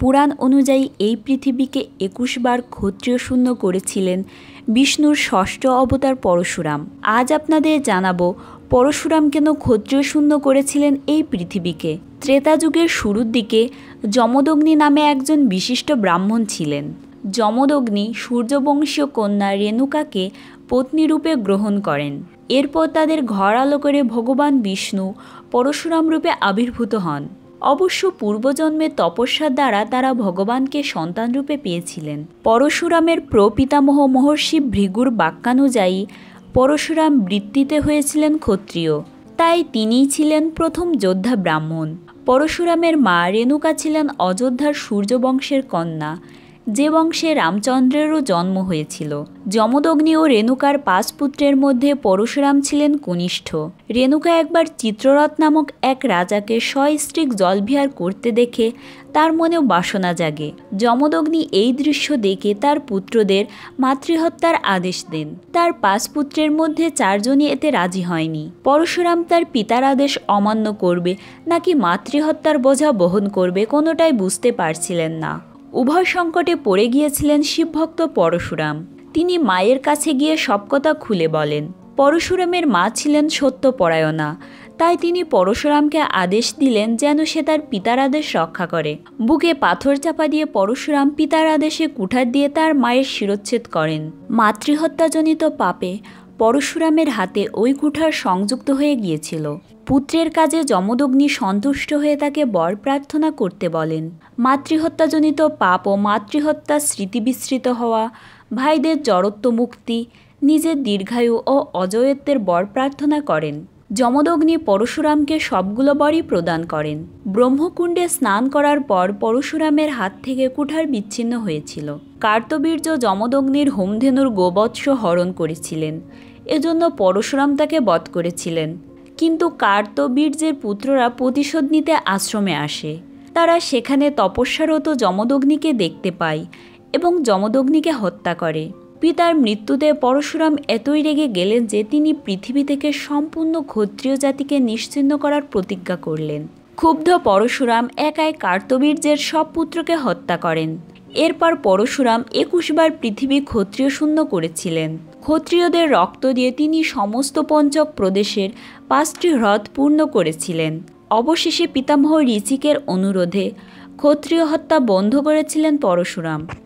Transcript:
পুরাণ অনুযায়ী এই পৃথিবীকে একুশবার ক্ষত্রিয় শূন্য করেছিলেন বিষ্ণুর ষষ্ঠ অবতার পরশুরাম আজ আপনাদের জানাবো পরশুরাম কেন ক্ষত্রিয় শূন্য করেছিলেন এই পৃথিবীকে ত্রেতা যুগের শুরুর দিকে যমদগ্নি নামে একজন বিশিষ্ট ব্রাহ্মণ ছিলেন যমদগ্নি সূর্যবংশীয় কন্যা রেণুকাকে পত্নীরূপে গ্রহণ করেন এরপর তাদের ঘর আলো করে ভগবান বিষ্ণু পরশুরাম রূপে আবির্ভূত হন অবশ্য পূর্বজন্মের তপস্যার দ্বারা তারা ভগবানকে সন্তানরূপে পেয়েছিলেন পরশুরামের প্রপিতামহ মহর্ষি ভৃগুর বাক্যানুযায়ী পরশুরাম বৃত্তিতে হয়েছিলেন ক্ষত্রিয় তাই তিনিই ছিলেন প্রথম যোদ্ধা ব্রাহ্মণ পরশুরামের মা রেণুকা ছিলেন অযোধ্যার সূর্যবংশের কন্যা যে বংশে রামচন্দ্রেরও জন্ম হয়েছিল যমদগ্নি ও রেণুকার পাঁচ পুত্রের মধ্যে পরশুরাম ছিলেন কনিষ্ঠ রেণুকা একবার চিত্ররথ নামক এক রাজাকে স্বস্ত্রিক জলবিহার করতে দেখে তার মনেও বাসনা জাগে যমদগ্নি এই দৃশ্য দেখে তার পুত্রদের মাতৃহত্যার আদেশ দেন তার পাঁচ পুত্রের মধ্যে চারজনই এতে রাজি হয়নি পরশুরাম তার পিতার আদেশ অমান্য করবে নাকি মাতৃহত্যার বোঝা বহন করবে কোনোটাই বুঝতে পারছিলেন না উভয় সংকটে পড়ে গিয়েছিলেন শিবভক্ত পরশুরাম তিনি মায়ের কাছে গিয়ে সব কথা খুলে বলেন পরশুরামের মা ছিলেন সত্যপরায়ণা তাই তিনি পরশুরামকে আদেশ দিলেন যেন সে তার পিতার আদেশ রক্ষা করে বুকে পাথর চাপা দিয়ে পরশুরাম পিতার আদেশে কুঠার দিয়ে তার মায়ের শিরোচ্ছেদ করেন মাতৃহত্যাজনিত পাপে পরশুরামের হাতে ওই কুঠার সংযুক্ত হয়ে গিয়েছিল পুত্রের কাজে যমদগ্নি সন্তুষ্ট হয়ে তাকে বর প্রার্থনা করতে বলেন মাতৃহত্যাজনিত পাপ ও মাতৃহত্যা স্মৃতিবিস্মৃত হওয়া ভাইদের জড়ত্ব মুক্তি নিজের দীর্ঘায়ু ও অজয়ত্বের বর প্রার্থনা করেন যমদগ্নি পরশুরামকে সবগুলো বরই প্রদান করেন ব্রহ্মকুণ্ডে স্নান করার পর পরশুরামের হাত থেকে কুঠার বিচ্ছিন্ন হয়েছিল কার্তবীর্য যমদগ্নির হোমধেনুর গোবৎস হরণ করেছিলেন এজন্য পরশুরাম তাকে বধ করেছিলেন কিন্তু কার্তবীর্যের পুত্ররা প্রতিশোধ নিতে আশ্রমে আসে তারা সেখানে তপস্যারত যমদগ্নিকে দেখতে পায় এবং যমদগ্নিকে হত্যা করে পিতার মৃত্যুতে পরশুরাম এতই রেগে গেলেন যে তিনি পৃথিবী থেকে সম্পূর্ণ ক্ষত্রিয় জাতিকে নিশ্চিন্ন করার প্রতিজ্ঞা করলেন ক্ষুব্ধ পরশুরাম একাই কার্তবীর্যের সব পুত্রকে হত্যা করেন এরপর পরশুরাম একুশবার পৃথিবী ক্ষত্রিয় শূন্য করেছিলেন ক্ষত্রিয়দের রক্ত দিয়ে তিনি সমস্ত পঞ্চক প্রদেশের পাঁচটি হ্রদ পূর্ণ করেছিলেন অবশেষে পিতামহ ঋচিকের অনুরোধে ক্ষত্রিয় হত্যা বন্ধ করেছিলেন পরশুরাম